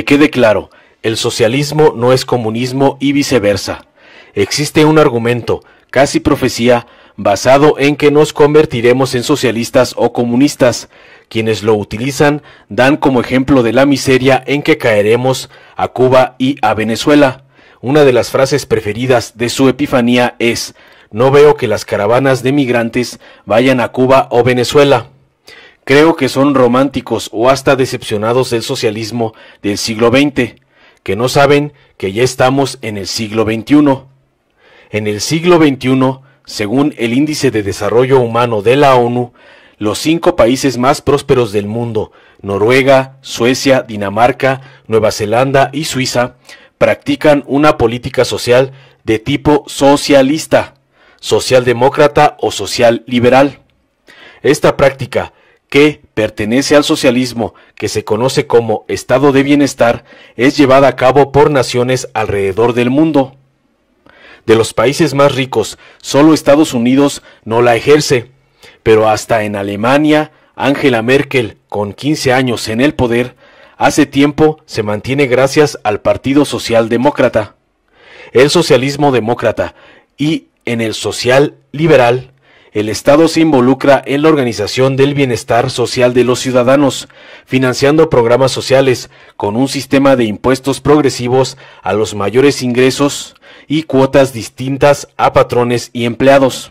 Que quede claro, el socialismo no es comunismo y viceversa. Existe un argumento, casi profecía, basado en que nos convertiremos en socialistas o comunistas. Quienes lo utilizan dan como ejemplo de la miseria en que caeremos a Cuba y a Venezuela. Una de las frases preferidas de su epifanía es, no veo que las caravanas de migrantes vayan a Cuba o Venezuela. Creo que son románticos o hasta decepcionados del socialismo del siglo XX, que no saben que ya estamos en el siglo XXI. En el siglo XXI, según el Índice de Desarrollo Humano de la ONU, los cinco países más prósperos del mundo, Noruega, Suecia, Dinamarca, Nueva Zelanda y Suiza, practican una política social de tipo socialista, socialdemócrata o social liberal. Esta práctica que pertenece al socialismo, que se conoce como estado de bienestar, es llevada a cabo por naciones alrededor del mundo. De los países más ricos, solo Estados Unidos no la ejerce, pero hasta en Alemania, Angela Merkel, con 15 años en el poder, hace tiempo se mantiene gracias al Partido Socialdemócrata. El socialismo demócrata y en el social liberal el Estado se involucra en la organización del bienestar social de los ciudadanos, financiando programas sociales con un sistema de impuestos progresivos a los mayores ingresos y cuotas distintas a patrones y empleados.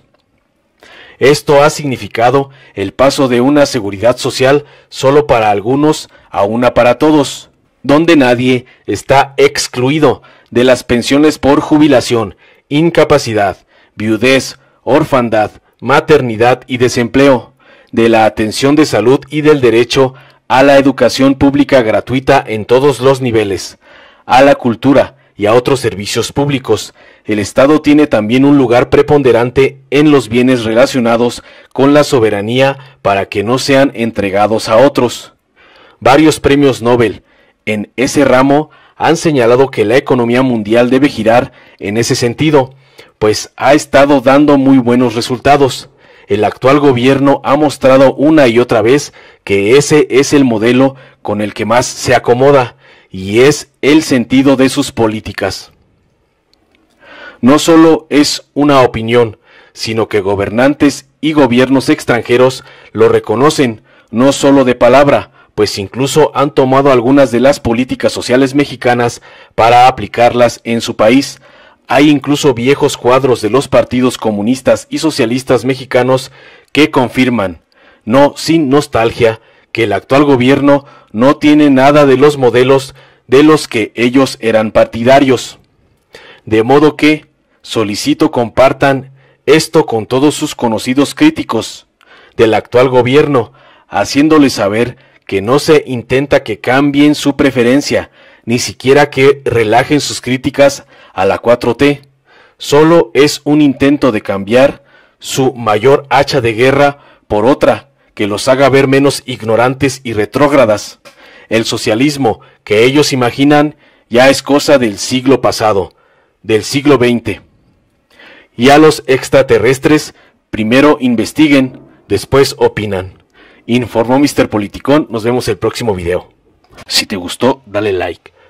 Esto ha significado el paso de una seguridad social solo para algunos a una para todos, donde nadie está excluido de las pensiones por jubilación, incapacidad, viudez, orfandad, maternidad y desempleo, de la atención de salud y del derecho a la educación pública gratuita en todos los niveles, a la cultura y a otros servicios públicos. El Estado tiene también un lugar preponderante en los bienes relacionados con la soberanía para que no sean entregados a otros. Varios premios Nobel en ese ramo han señalado que la economía mundial debe girar en ese sentido, pues ha estado dando muy buenos resultados. El actual gobierno ha mostrado una y otra vez que ese es el modelo con el que más se acomoda y es el sentido de sus políticas. No solo es una opinión, sino que gobernantes y gobiernos extranjeros lo reconocen, no solo de palabra, pues incluso han tomado algunas de las políticas sociales mexicanas para aplicarlas en su país, hay incluso viejos cuadros de los partidos comunistas y socialistas mexicanos que confirman, no sin nostalgia, que el actual gobierno no tiene nada de los modelos de los que ellos eran partidarios. De modo que, solicito compartan esto con todos sus conocidos críticos del actual gobierno, haciéndoles saber que no se intenta que cambien su preferencia, ni siquiera que relajen sus críticas a la 4T, solo es un intento de cambiar su mayor hacha de guerra por otra que los haga ver menos ignorantes y retrógradas. El socialismo que ellos imaginan ya es cosa del siglo pasado, del siglo XX. Y a los extraterrestres primero investiguen, después opinan. Informó Mr. Politicón, nos vemos el próximo video. Si te gustó, dale like